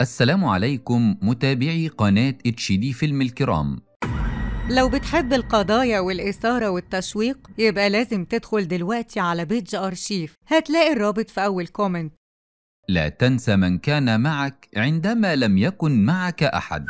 السلام عليكم متابعي قناة اتش دي فيلم الكرام لو بتحب القضايا والإثارة والتشويق يبقى لازم تدخل دلوقتي على بيج أرشيف هتلاقي الرابط في أول كومنت لا تنسى من كان معك عندما لم يكن معك أحد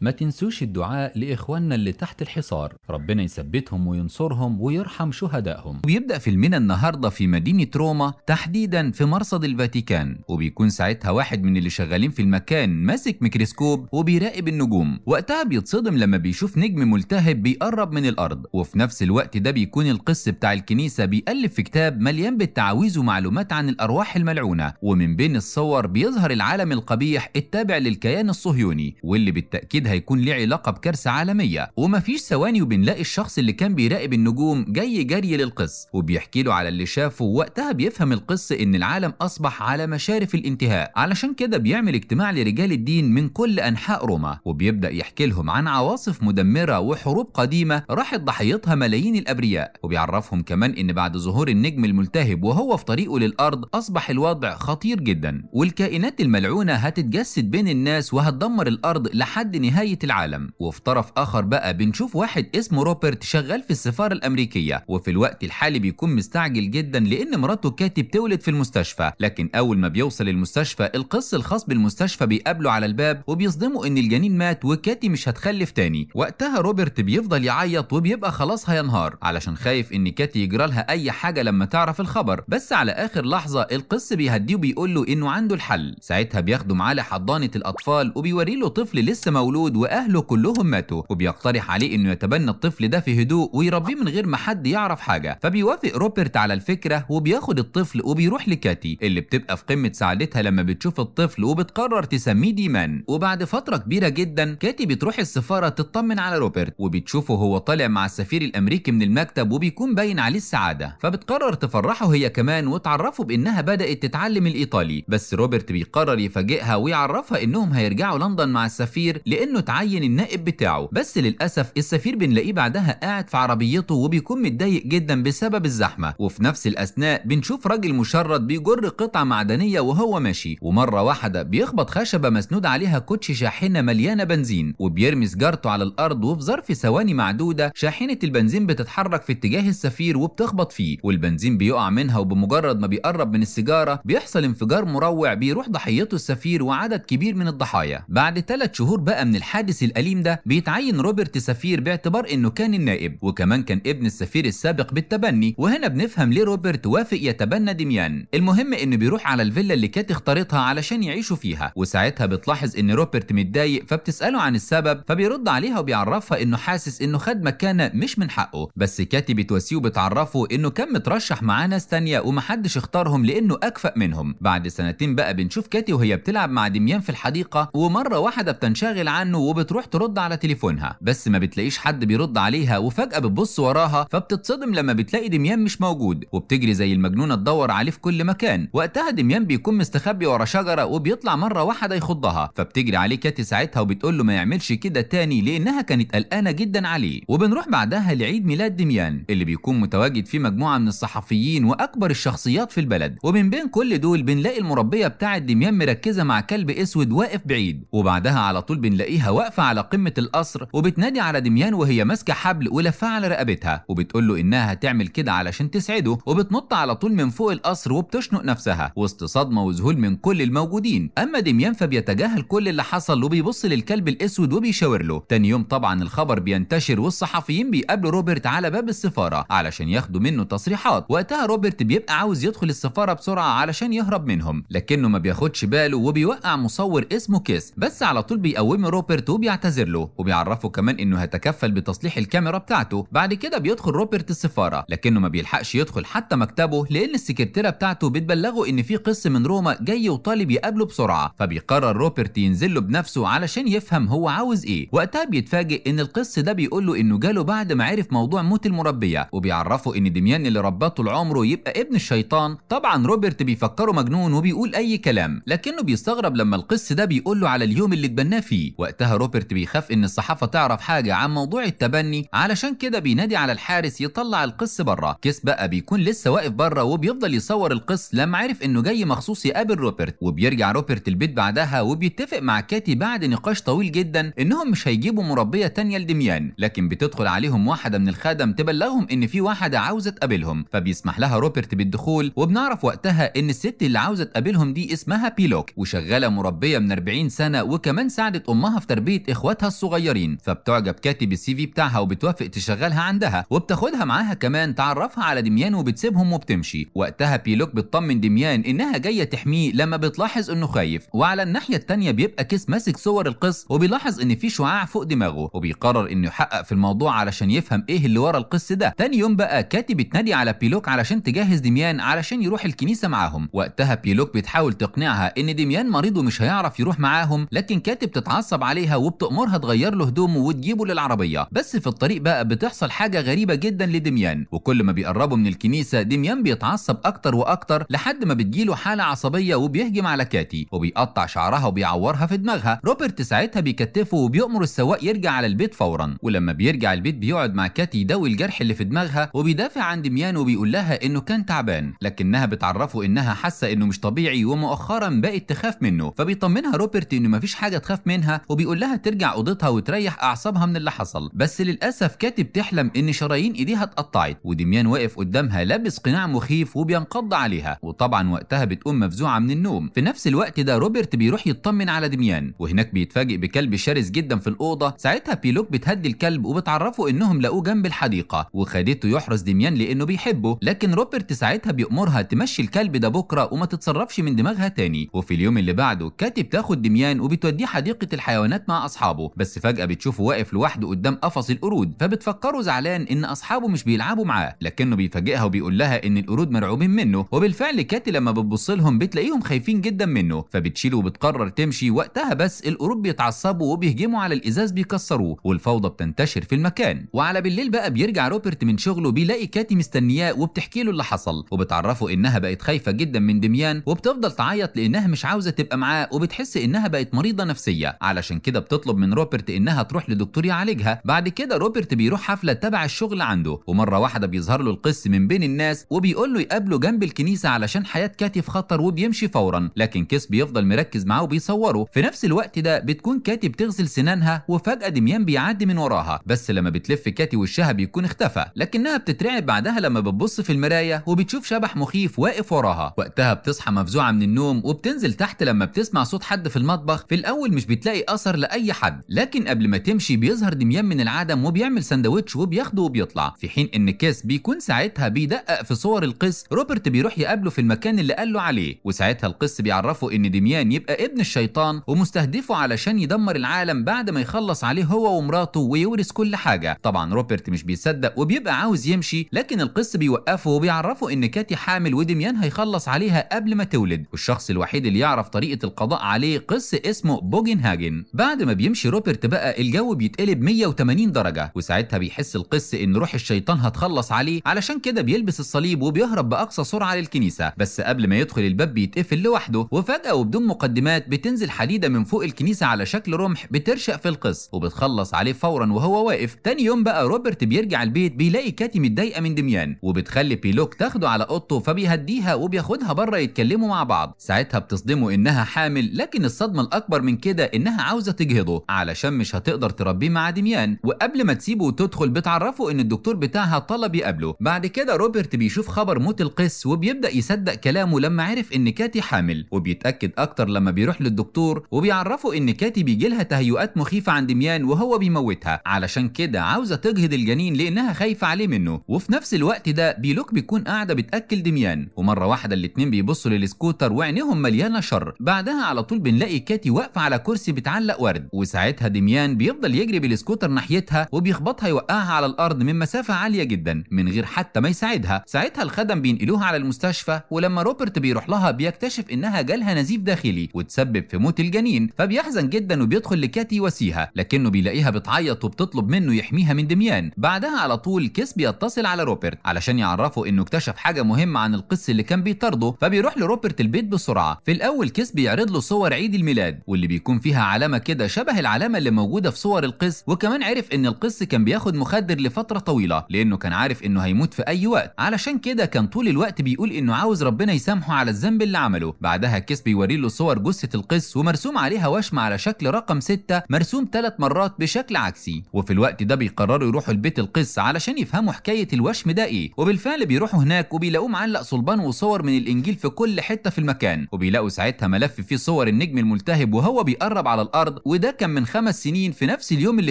ما تنسوش الدعاء لإخواننا اللي تحت الحصار ربنا يثبتهم وينصرهم ويرحم شهدائهم وبيبدأ فيلمنا النهاردة في مدينة روما تحديدا في مرصد الفاتيكان وبيكون ساعتها واحد من اللي شغالين في المكان ماسك ميكروسكوب وبيراقب النجوم وقتها بيتصدم لما بيشوف نجم ملتهب بيقرب من الأرض وفي نفس الوقت ده بيكون القس بتاع الكنيسة بيألف في كتاب مليان بالتعاويذ ومعلومات عن الأرواح الملعونة ومن بين الصور بيظهر العالم القبيح التابع للكيان الصهيوني واللي بالتأكيد هيكون ليه علاقه بكارثه عالميه ومفيش ثواني وبنلاقي الشخص اللي كان بيراقب النجوم جاي جري للقس وبيحكي له على اللي شافه وقتها بيفهم القس ان العالم اصبح على مشارف الانتهاء علشان كده بيعمل اجتماع لرجال الدين من كل انحاء روما وبيبدا يحكي لهم عن عواصف مدمره وحروب قديمه راحت ضحيتها ملايين الابرياء وبيعرفهم كمان ان بعد ظهور النجم الملتهب وهو في طريقه للارض اصبح الوضع خطير جدا والكائنات الملعونه هتتجسد بين الناس وهتدمر الارض لحد نهايه نهاية العالم وفي طرف آخر بقى بنشوف واحد اسمه روبرت شغال في السفارة الأمريكية وفي الوقت الحالي بيكون مستعجل جدا لأن مراته كاتي بتولد في المستشفى لكن أول ما بيوصل المستشفى القص الخاص بالمستشفى بيقابله على الباب وبيصدمه إن الجنين مات وكاتي مش هتخلف تاني وقتها روبرت بيفضل يعيط وبيبقى خلاص هينهار علشان خايف إن كاتي يجرالها أي حاجة لما تعرف الخبر بس على آخر لحظة القص بيهديه وبيقول له إنه عنده الحل ساعتها بياخده معاه لحضانة الأطفال وبيوريله طفل لسه مولود موجود واهله كلهم ماتوا وبيقترح عليه انه يتبنى الطفل ده في هدوء ويربيه من غير ما حد يعرف حاجه فبيوافق روبرت على الفكره وبياخد الطفل وبيروح لكاتي اللي بتبقى في قمه سعادتها لما بتشوف الطفل وبتقرر تسميه ديمان وبعد فتره كبيره جدا كاتي بتروح السفاره تطمن على روبرت وبتشوفه هو طالع مع السفير الامريكي من المكتب وبيكون باين عليه السعاده فبتقرر تفرحه هي كمان وتعرفه بانها بدات تتعلم الايطالي بس روبرت بيقرر يفاجئها ويعرفها انهم هيرجعوا لندن مع السفير لانه انه تعين النائب بتاعه بس للاسف السفير بنلاقيه بعدها قاعد في عربيته وبيكون متضايق جدا بسبب الزحمه وفي نفس الاثناء بنشوف راجل مشرد بيجر قطعه معدنيه وهو ماشي ومره واحده بيخبط خشبه مسنود عليها كوتش شاحنه مليانه بنزين وبيرمي سجارته على الارض وفي ظرف ثواني معدوده شاحنه البنزين بتتحرك في اتجاه السفير وبتخبط فيه والبنزين بيقع منها وبمجرد ما بيقرب من السيجاره بيحصل انفجار مروع بيروح ضحيته السفير وعدد كبير من الضحايا بعد ثلاث شهور بقى من الحادث الأليم ده بيتعين روبرت سفير باعتبار إنه كان النائب وكمان كان ابن السفير السابق بالتبني وهنا بنفهم ليه روبرت وافق يتبنى دميان المهم إنه بيروح على الفيلا اللي كانت اختارتها علشان يعيشوا فيها وساعتها بتلاحظ إن روبرت متضايق فبتسأله عن السبب فبيرد عليها وبيعرفها إنه حاسس إنه خد مكانة مش من حقه بس كاتي بتواسيه وبتعرفه إنه كان مترشح معاه ناس تانية ومحدش اختارهم لإنه أكفأ منهم بعد سنتين بقى بنشوف كاتي وهي بتلعب مع دميان في الحديقة ومرة واحدة بتنشغل عنه وبتروح ترد على تليفونها بس ما بتلاقيش حد بيرد عليها وفجأة بتبص وراها فبتتصدم لما بتلاقي دميان مش موجود وبتجري زي المجنونة تدور عليه في كل مكان وقتها دميان بيكون مستخبي ورا شجرة وبيطلع مرة واحدة يخضها فبتجري عليه كاتي ساعتها وبتقول له ما يعملش كده تاني لأنها كانت قلقانة جدا عليه وبنروح بعدها لعيد ميلاد دميان اللي بيكون متواجد فيه مجموعة من الصحفيين وأكبر الشخصيات في البلد ومن بين كل دول بنلاقي المربية بتاعة دميان مركزة مع كلب أسود واقف بعيد وبعدها على طول بنلاقيها واقفة على قمة القصر وبتنادي على دميان وهي ماسكة حبل ولفاه على رقبتها وبتقول له إنها هتعمل كده علشان تسعده وبتنط على طول من فوق القصر وبتشنق نفسها وسط صدمة وذهول من كل الموجودين أما دميان فبيتجاهل كل اللي حصل وبيبص للكلب الأسود وبيشاور له تاني يوم طبعا الخبر بينتشر والصحفيين بيقابلوا روبرت على باب السفارة علشان ياخدوا منه تصريحات وقتها روبرت بيبقى عاوز يدخل السفارة بسرعة علشان يهرب منهم لكنه ما بياخدش باله وبيوقع مصور اسمه كيس بس على طول بيقوم روبرت روبرت وبيعتذر له وبيعرفه كمان انه هيتكفل بتصليح الكاميرا بتاعته بعد كده بيدخل روبرت السفاره لكنه ما بيلحقش يدخل حتى مكتبه لان السكرتيره بتاعته بتبلغه ان في قس من روما جاي وطالب يقابله بسرعه فبيقرر روبرت ينزل له بنفسه علشان يفهم هو عاوز ايه وقتها بيتفاجئ ان القس ده بيقول له انه جاله بعد ما عرف موضوع موت المربيه وبيعرفه ان دميان اللي رباه طول عمره يبقى ابن الشيطان طبعا روبرت بيفكره مجنون وبيقول اي كلام لكنه بيستغرب لما القس ده بيقول له على اليوم اللي اتبناه فيه وقتها روبرت بيخاف ان الصحافه تعرف حاجه عن موضوع التبني علشان كده بينادي على الحارس يطلع القس بره كيس بقى بيكون لسه واقف بره وبيفضل يصور القس لما عرف انه جاي مخصوص يقابل روبرت وبيرجع روبرت البيت بعدها وبيتفق مع كاتي بعد نقاش طويل جدا انهم مش هيجيبوا مربيه تانية لدميان لكن بتدخل عليهم واحده من الخدم تبلغهم ان في واحده عاوزه تقابلهم فبيسمح لها روبرت بالدخول وبنعرف وقتها ان الست اللي عاوزه تقابلهم دي اسمها بيلوك وشغاله مربيه من 40 سنه وكمان ساعدت امها في تربيه اخواتها الصغيرين فبتعجب كاتي بالسي في بتاعها وبتوافق تشغلها عندها وبتاخدها معاها كمان تعرفها على دميان وبتسيبهم وبتمشي وقتها بيلوك بتطمن دميان انها جايه تحميه لما بتلاحظ انه خايف وعلى الناحيه الثانيه بيبقى كيس ماسك صور القص وبيلاحظ ان في شعاع فوق دماغه وبيقرر انه يحقق في الموضوع علشان يفهم ايه اللي ورا القص ده تاني يوم بقى كاتي بتنادي على بيلوك علشان تجهز دميان علشان يروح الكنيسه معاهم وقتها بيلوك بتحاول تقنعها ان دميان مريض ومش هيعرف يروح معاهم لكن كاتي بتتعصب عليه عليها وبتأمرها تغير له هدومه وتجيبه للعربية بس في الطريق بقى بتحصل حاجة غريبة جدا لدميان وكل ما بيقربوا من الكنيسة دميان بيتعصب أكتر وأكتر لحد ما بتجيله حالة عصبية وبيهجم على كاتي وبيقطع شعرها وبيعورها في دماغها روبرت ساعتها بيكتفه وبيأمر السواق يرجع على البيت فورا ولما بيرجع البيت بيقعد مع كاتي يداوي الجرح اللي في دماغها وبيدافع عن دميان وبيقول لها انه كان تعبان لكنها بتعرفه انها حاسه انه مش طبيعي ومؤخرا بقت تخاف منه فبيطمنها روبرت انه مفيش حاجه تخاف منها وبيقول بيقول لها ترجع اوضتها وتريح اعصابها من اللي حصل بس للاسف كاتب تحلم ان شرايين ايديها اتقطعت ودميان واقف قدامها لابس قناع مخيف وبينقض عليها وطبعا وقتها بتقوم مفزوعه من النوم في نفس الوقت ده روبرت بيروح يطمن على دميان وهناك بيتفاجئ بكلب شرس جدا في الاوضه ساعتها بيلوك بتهدي الكلب وبتعرفه انهم لقوه جنب الحديقه وخدته يحرس دميان لانه بيحبه لكن روبرت ساعتها بيأمرها تمشي الكلب ده بكره وما تتصرفش من دماغها تاني وفي اليوم اللي بعده كاتب تاخد دميان وبتوديه حديقه الحيوانات البنات مع اصحابه بس فجاه بتشوفه واقف لوحده قدام قفص القرود فبتفكره زعلان ان اصحابه مش بيلعبوا معاه لكنه بيفاجئها وبيقول لها ان القرود مرعوبين منه وبالفعل كاتي لما بتبص لهم بتلاقيهم خايفين جدا منه فبتشيله وبتقرر تمشي وقتها بس القرود بيتعصبوا وبيهجموا على الازاز بيكسروه والفوضى بتنتشر في المكان وعلى بالليل بقى بيرجع روبرت من شغله بيلاقي كاتي مستنياه وبتحكي له اللي حصل وبتعرفه انها بقت خايفه جدا من دميان وبتفضل تعيط لانها مش عاوزه تبقى معاه وبتحس انها بقت مريضه نفسيه علشان كده بتطلب من روبرت انها تروح لدكتور يعالجها بعد كده روبرت بيروح حفله تبع الشغل عنده ومره واحده بيظهر له القس من بين الناس وبيقول له يقابله جنب الكنيسه علشان حياه كاتي في خطر وبيمشي فورا لكن كيس بيفضل مركز معاه وبيصوره في نفس الوقت ده بتكون كاتي بتغسل سنانها وفجاه دميان بيعدي من وراها بس لما بتلف كاتي وشها بيكون اختفى لكنها بتترعب بعدها لما بتبص في المرايه وبتشوف شبح مخيف واقف وراها وقتها بتصحى مفزوعه من النوم وبتنزل تحت لما بتسمع صوت حد في المطبخ في الاول مش بتلاقي اثر لاي حد لكن قبل ما تمشي بيظهر دميان من العدم وبيعمل سندوتش وبياخده وبيطلع في حين ان كيس بيكون ساعتها بيدقق في صور القس روبرت بيروح يقابله في المكان اللي قال له عليه وساعتها القس بيعرفه ان دميان يبقى ابن الشيطان ومستهدفه علشان يدمر العالم بعد ما يخلص عليه هو ومراته ويورث كل حاجه طبعا روبرت مش بيصدق وبيبقى عاوز يمشي لكن القس بيوقفه وبيعرفه ان كاتي حامل ودميان هيخلص عليها قبل ما تولد والشخص الوحيد اللي يعرف طريقه القضاء عليه قس اسمه بوجن هاجن بعد بعد ما بيمشي روبرت بقى الجو بيتقلب 180 درجة وساعتها بيحس القس إن روح الشيطان هتخلص عليه علشان كده بيلبس الصليب وبيهرب بأقصى سرعة للكنيسة بس قبل ما يدخل الباب بيتقفل لوحده وفجأة وبدون مقدمات بتنزل حديدة من فوق الكنيسة على شكل رمح بترشق في القس وبتخلص عليه فورا وهو واقف تاني يوم بقى روبرت بيرجع البيت بيلاقي كاتي متضايقة من دميان وبتخلي بيلوك تاخده على اوضته فبيهديها وبياخدها بره يتكلموا مع بعض ساعتها بتصدمه إنها حامل لكن الصدمة الأكبر من كده إنها عاوزة عاوزه تجهضه علشان مش هتقدر تربيه مع دميان وقبل ما تسيبه وتدخل بتعرفه ان الدكتور بتاعها طلب يقابله بعد كده روبرت بيشوف خبر موت القس وبيبدا يصدق كلامه لما عرف ان كاتي حامل وبيتاكد اكتر لما بيروح للدكتور وبيعرفه ان كاتي بيجي لها تهيؤات مخيفه عن دميان وهو بيموتها علشان كده عاوزه تجهض الجنين لانها خايفه عليه منه وفي نفس الوقت ده بيلوك بيكون قاعده بتاكل دميان ومره واحده الاتنين بيبصوا للسكوتر وعينيهم مليانه شر بعدها على طول بنلاقي كاتي واقفه على كرسي بتعلق ورد وساعتها دميان بيفضل يجري بالسكوتر ناحيتها وبيخبطها يوقعها على الارض من مسافه عاليه جدا من غير حتى ما يساعدها ساعتها الخدم بينقلوها على المستشفى ولما روبرت بيروح لها بيكتشف انها جالها نزيف داخلي وتسبب في موت الجنين فبيحزن جدا وبيدخل لكاتي يواسيها لكنه بيلاقيها بتعيط وبتطلب منه يحميها من دميان بعدها على طول كيس بيتصل على روبرت علشان يعرفه انه اكتشف حاجه مهمه عن القس اللي كان بيطارده فبيروح لروبرت البيت بسرعه في الاول كيس بيعرض له صور عيد الميلاد واللي بيكون فيها علامه كده شبه العلامه اللي موجوده في صور القس وكمان عرف ان القس كان بياخد مخدر لفتره طويله لانه كان عارف انه هيموت في اي وقت علشان كده كان طول الوقت بيقول انه عاوز ربنا يسامحه على الذنب اللي عمله بعدها الكيس بيوري له صور جثه القس ومرسوم عليها وشم على شكل رقم 6 مرسوم ثلاث مرات بشكل عكسي وفي الوقت ده بيقرروا يروحوا لبيت القس علشان يفهموا حكايه الوشم ده ايه وبالفعل بيروحوا هناك وبيلاقوه معلق صلبان وصور من الانجيل في كل حته في المكان وبيلاقوا ساعتها ملف فيه صور النجم الملتهب وهو بيقرب على الارض وده كان من خمس سنين في نفس اليوم اللي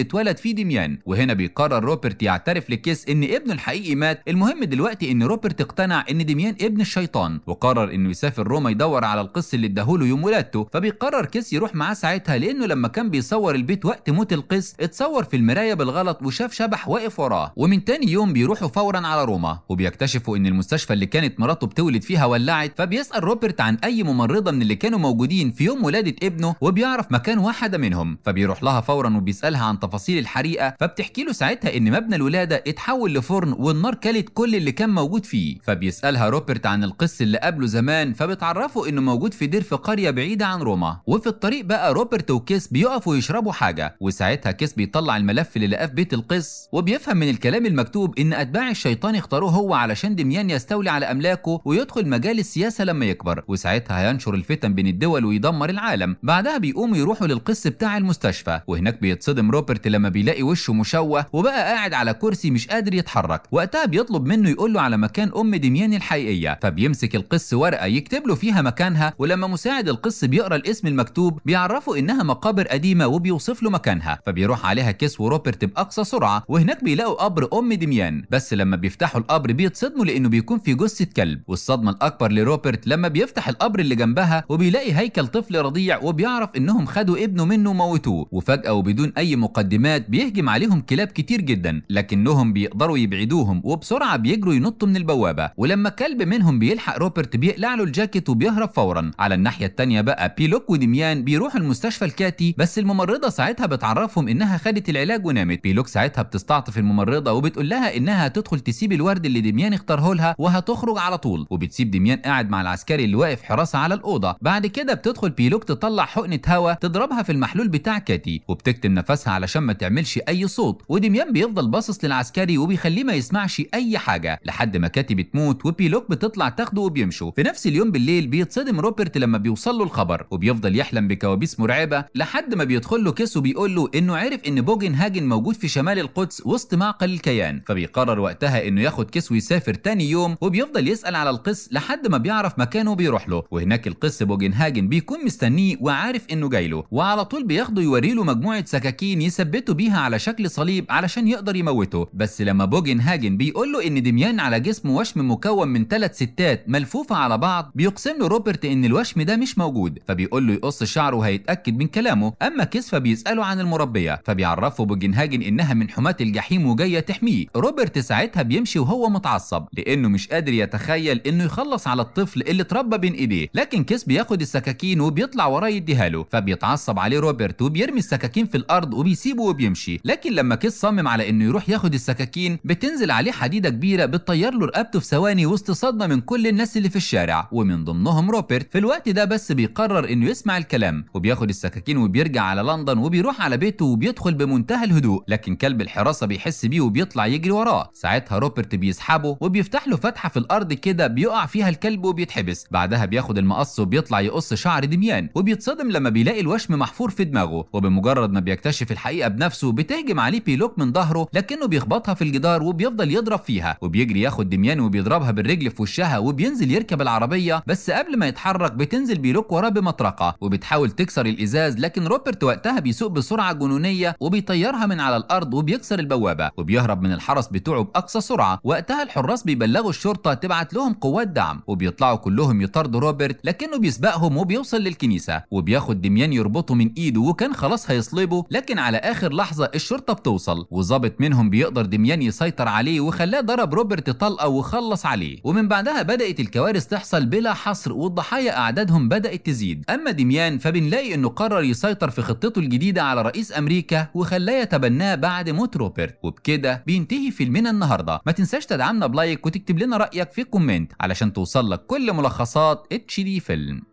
اتولد فيه ديميان وهنا بيقرر روبرت يعترف لكيس إن ابنه الحقيقي مات المهم دلوقتي إن روبرت اقتنع إن ديميان ابن الشيطان وقرر إنه يسافر روما يدور على القس اللي اداهوله يوم ولادته فبيقرر كيس يروح معاه ساعتها لأنه لما كان بيصور البيت وقت موت القس اتصور في المراية بالغلط وشاف شبح واقف وراه ومن تاني يوم بيروحوا فورا على روما وبيكتشفوا إن المستشفى اللي كانت مراته بتولد فيها ولعت فبيسأل روبرت عن أي ممرضة من اللي كانوا موجودين في يوم ولادة ابنه وبيعرف مكان واحدة منهم فبيروح لها فورا وبيسألها عن تفاصيل الحريقة فبتحكي له ساعتها إن مبنى الولادة اتحول لفرن والنار كلت كل اللي كان موجود فيه فبيسألها روبرت عن القس اللي قابله زمان فبتعرفه إنه موجود في دير في قرية بعيدة عن روما وفي الطريق بقى روبرت وكيس بيقفوا يشربوا حاجة وساعتها كيس بيطلع الملف اللي لقاه في بيت القس وبيفهم من الكلام المكتوب إن أتباع الشيطان اختاروه هو علشان دميان يستولي على أملاكه ويدخل مجال السياسة لما يكبر وساعتها هينشر الفتن بين الدول ويدمر العالم بعدها بيقوموا يروحوا للقس بتاع المستشفى وهناك بيتصدم روبرت لما بيلاقي وشه مشوه وبقى قاعد على كرسي مش قادر يتحرك وقتها بيطلب منه يقول له على مكان ام دمياني الحقيقيه فبيمسك القس ورقه يكتب له فيها مكانها ولما مساعد القس بيقرا الاسم المكتوب بيعرفه انها مقابر قديمه وبيوصف له مكانها فبيروح عليها كيس وروبرت باقصى سرعه وهناك بيلاقوا قبر ام دميان بس لما بيفتحوا القبر بيتصدموا لانه بيكون في جثه كلب والصدمه الاكبر لروبرت لما بيفتح القبر اللي جنبها وبيلاقي هيكل طفل رضيع وبيعرف انهم خدوا ابنه من منه وموتوه وفجاه وبدون اي مقدمات بيهجم عليهم كلاب كتير جدا لكنهم بيقدروا يبعدوهم وبسرعه بيجروا ينطوا من البوابه ولما كلب منهم بيلحق روبرت بيقلع له الجاكيت وبيهرب فورا على الناحيه الثانيه بقى بيلوك ودميان بيروحوا المستشفى الكاتي بس الممرضه ساعتها بتعرفهم انها خدت العلاج ونامت بيلوك ساعتها بتستعطف الممرضه وبتقول لها انها هتدخل تسيب الورد اللي دميان اختاره لها وهتخرج على طول وبتسيب دميان قاعد مع العسكري اللي واقف حراسه على الاوضه بعد كده بتدخل بيلوك تطلع حقنه هوا تضربها في المحل المحلول بتاع كاتي وبتكتم نفسها علشان ما تعملش اي صوت ودميان بيفضل باصص للعسكري وبيخليه ما يسمعش اي حاجه لحد ما كاتي بتموت وبيلوك بتطلع تاخده وبيمشوا في نفس اليوم بالليل بيتصدم روبرت لما بيوصل له الخبر وبيفضل يحلم بكوابيس مرعبه لحد ما بيدخل له كيس وبيقول له انه عرف ان بوجن هاجن موجود في شمال القدس وسط معقل الكيان فبيقرر وقتها انه ياخد كيس ويسافر تاني يوم وبيفضل يسال على القس لحد ما بيعرف مكانه وبيروح له وهناك القس بوجن هاجن بيكون مستنيه وعارف انه جاي له وعلى طول الرسول بياخده يوري له مجموعه سكاكين يثبته بيها على شكل صليب علشان يقدر يموته بس لما بوجن هاجن بيقول له ان دميان على جسمه وشم مكون من ثلاث ستات ملفوفه على بعض بيقسم له روبرت ان الوشم ده مش موجود فبيقول له يقص شعره وهيتاكد من كلامه اما كيس فبيساله عن المربيه فبيعرفه بوجن هاجن انها من حماة الجحيم وجايه تحميه روبرت ساعتها بيمشي وهو متعصب لانه مش قادر يتخيل انه يخلص على الطفل اللي اتربى بين ايديه لكن كيس بياخد السكاكين وبيطلع وراه يديها له فبيتعصب عليه روبرت وبيرمي السكاكين في الارض وبيسيبه وبيمشي لكن لما كيس صمم على انه يروح ياخد السكاكين بتنزل عليه حديده كبيره بتطير له رقبته في ثواني وسط صدمه من كل الناس اللي في الشارع ومن ضمنهم روبرت في الوقت ده بس بيقرر انه يسمع الكلام وبياخد السكاكين وبيرجع على لندن وبيروح على بيته وبيدخل بمنتهى الهدوء لكن كلب الحراسه بيحس بيه وبيطلع يجري وراه ساعتها روبرت بيسحبه وبيفتح له فتحه في الارض كده بيقع فيها الكلب وبيتحبس بعدها بياخد المقص وبيطلع يقص شعر دميان وبيتصدم لما بيلاقي الوشم محفور الامور في دماغه وبمجرد ما بيكتشف الحقيقه بنفسه بتهجم عليه بيلوك من ظهره لكنه بيخبطها في الجدار وبيفضل يضرب فيها وبيجري ياخد دميان وبيضربها بالرجل في وشها وبينزل يركب العربيه بس قبل ما يتحرك بتنزل بيلوك وراه بمطرقه وبتحاول تكسر الازاز لكن روبرت وقتها بيسوق بسرعه جنونيه وبيطيرها من على الارض وبيكسر البوابه وبيهرب من الحرس بتوعه باقصى سرعه وقتها الحراس بيبلغوا الشرطه تبعت لهم قوات دعم وبيطلعوا كلهم يطاردوا روبرت لكنه بيسبقهم وبيوصل للكنيسه وبياخد دميان يربطه من ايده وكان خلاص هيصلبه لكن على اخر لحظه الشرطه بتوصل وظابط منهم بيقدر دميان يسيطر عليه وخلاه ضرب روبرت طلقه وخلص عليه ومن بعدها بدات الكوارث تحصل بلا حصر والضحايا اعدادهم بدات تزيد اما دميان فبنلاقي انه قرر يسيطر في خطته الجديده على رئيس امريكا وخلاه يتبناه بعد موت روبرت وبكده بينتهي فيلمنا النهارده ما تنساش تدعمنا بلايك وتكتب لنا رايك في كومنت علشان توصل لك كل ملخصات اتش دي فيلم